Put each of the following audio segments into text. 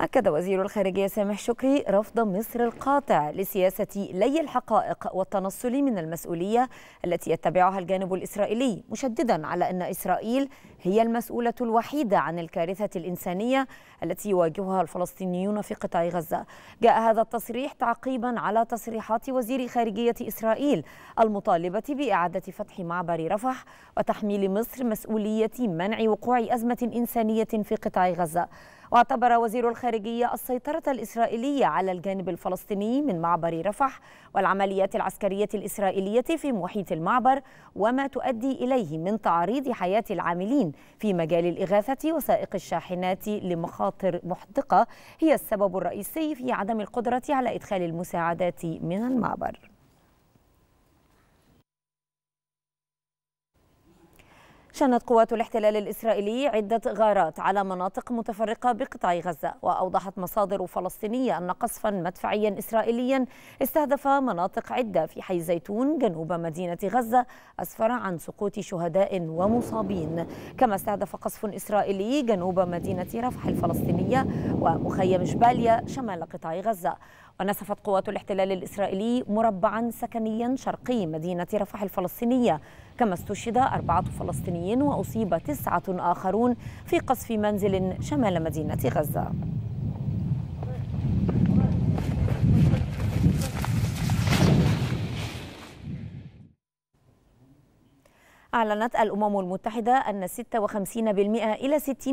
أكد وزير الخارجية سامح شكري رفض مصر القاطع لسياسة لي الحقائق والتنصل من المسؤولية التي يتبعها الجانب الإسرائيلي مشددا على أن إسرائيل هي المسؤولة الوحيدة عن الكارثة الإنسانية التي يواجهها الفلسطينيون في قطاع غزة جاء هذا التصريح تعقيبا على تصريحات وزير خارجية إسرائيل المطالبة بإعادة فتح معبر رفح وتحميل مصر مسؤولية منع وقوع أزمة إنسانية في قطاع غزة واعتبر وزير الخارجية السيطرة الإسرائيلية على الجانب الفلسطيني من معبر رفح والعمليات العسكرية الإسرائيلية في محيط المعبر وما تؤدي إليه من تعريض حياة العاملين في مجال الإغاثة وسائق الشاحنات لمخاطر محدقة هي السبب الرئيسي في عدم القدرة على إدخال المساعدات من المعبر شنت قوات الاحتلال الإسرائيلي عدة غارات على مناطق متفرقة بقطاع غزة وأوضحت مصادر فلسطينية أن قصفا مدفعيا إسرائيليا استهدف مناطق عدة في حي زيتون جنوب مدينة غزة أسفر عن سقوط شهداء ومصابين كما استهدف قصف إسرائيلي جنوب مدينة رفح الفلسطينية ومخيم جباليا شمال قطاع غزة ونسفت قوات الاحتلال الإسرائيلي مربعا سكنيا شرقي مدينة رفح الفلسطينية كما استشهد أربعة فلسطينيين وأصيب تسعة آخرون في قصف منزل شمال مدينة غزة أعلنت الأمم المتحدة أن 56% إلى 60%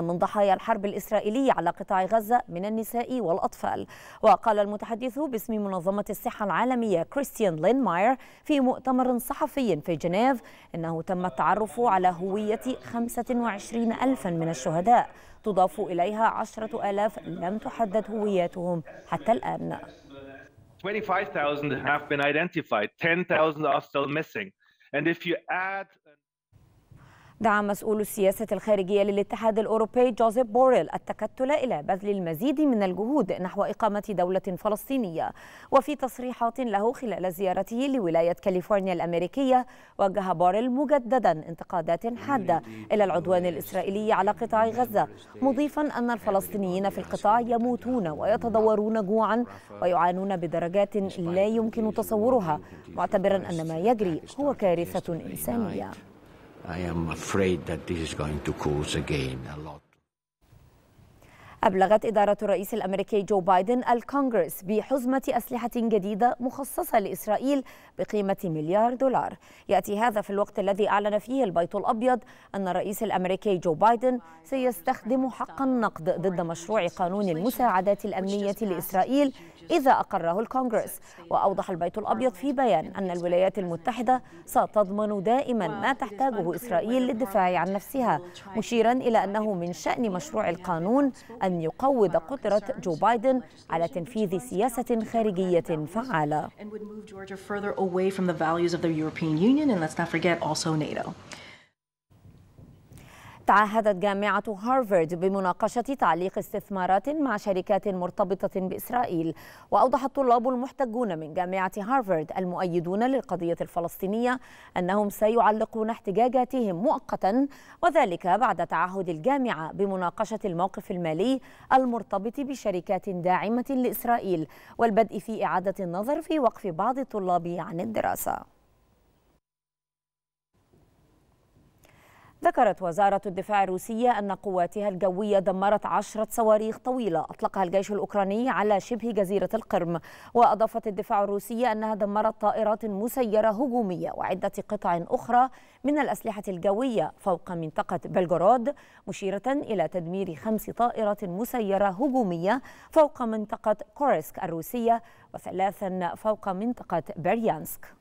من ضحايا الحرب الإسرائيلية على قطاع غزة من النساء والأطفال وقال المتحدث باسم منظمة الصحة العالمية كريستيان لينماير في مؤتمر صحفي في جنيف أنه تم التعرف على هوية 25 ألفا من الشهداء تضاف إليها عشرة آلاف لم تحدد هوياتهم حتى الآن 25,000 have been identified, 10,000 are still missing. And if you add an دعم مسؤول السياسة الخارجية للاتحاد الأوروبي جوزيف بوريل التكتل إلى بذل المزيد من الجهود نحو إقامة دولة فلسطينية وفي تصريحات له خلال زيارته لولاية كاليفورنيا الأمريكية وجه بوريل مجددا انتقادات حادة إلى العدوان الإسرائيلي على قطاع غزة مضيفا أن الفلسطينيين في القطاع يموتون ويتضورون جوعا ويعانون بدرجات لا يمكن تصورها معتبرا أن ما يجري هو كارثة إنسانية I am afraid that this is going to cause again a lot. أبلغت إدارة الرئيس الأمريكي جو بايدن الكونغرس بحزمة أسلحة جديدة مخصصة لإسرائيل بقيمة مليار دولار يأتي هذا في الوقت الذي أعلن فيه البيت الأبيض أن الرئيس الأمريكي جو بايدن سيستخدم حق النقد ضد مشروع قانون المساعدات الأمنية لإسرائيل إذا أقره الكونغرس وأوضح البيت الأبيض في بيان أن الولايات المتحدة ستضمن دائما ما تحتاجه إسرائيل للدفاع عن نفسها مشيرا إلى أنه من شأن مشروع القانون أن لن يقوض قدرة جو بايدن على تنفيذ سياسة خارجية فعالة. تعهدت جامعة هارفارد بمناقشة تعليق استثمارات مع شركات مرتبطة بإسرائيل وأوضح الطلاب المحتجون من جامعة هارفارد المؤيدون للقضية الفلسطينية أنهم سيعلقون احتجاجاتهم مؤقتا وذلك بعد تعهد الجامعة بمناقشة الموقف المالي المرتبط بشركات داعمة لإسرائيل والبدء في إعادة النظر في وقف بعض الطلاب عن الدراسة ذكرت وزارة الدفاع الروسية أن قواتها الجوية دمرت عشرة صواريخ طويلة أطلقها الجيش الأوكراني على شبه جزيرة القرم وأضافت الدفاع الروسية أنها دمرت طائرات مسيرة هجومية وعدة قطع أخرى من الأسلحة الجوية فوق منطقة بلغورود مشيرة إلى تدمير خمس طائرات مسيرة هجومية فوق منطقة كورسك الروسية وثلاثا فوق منطقة بريانسك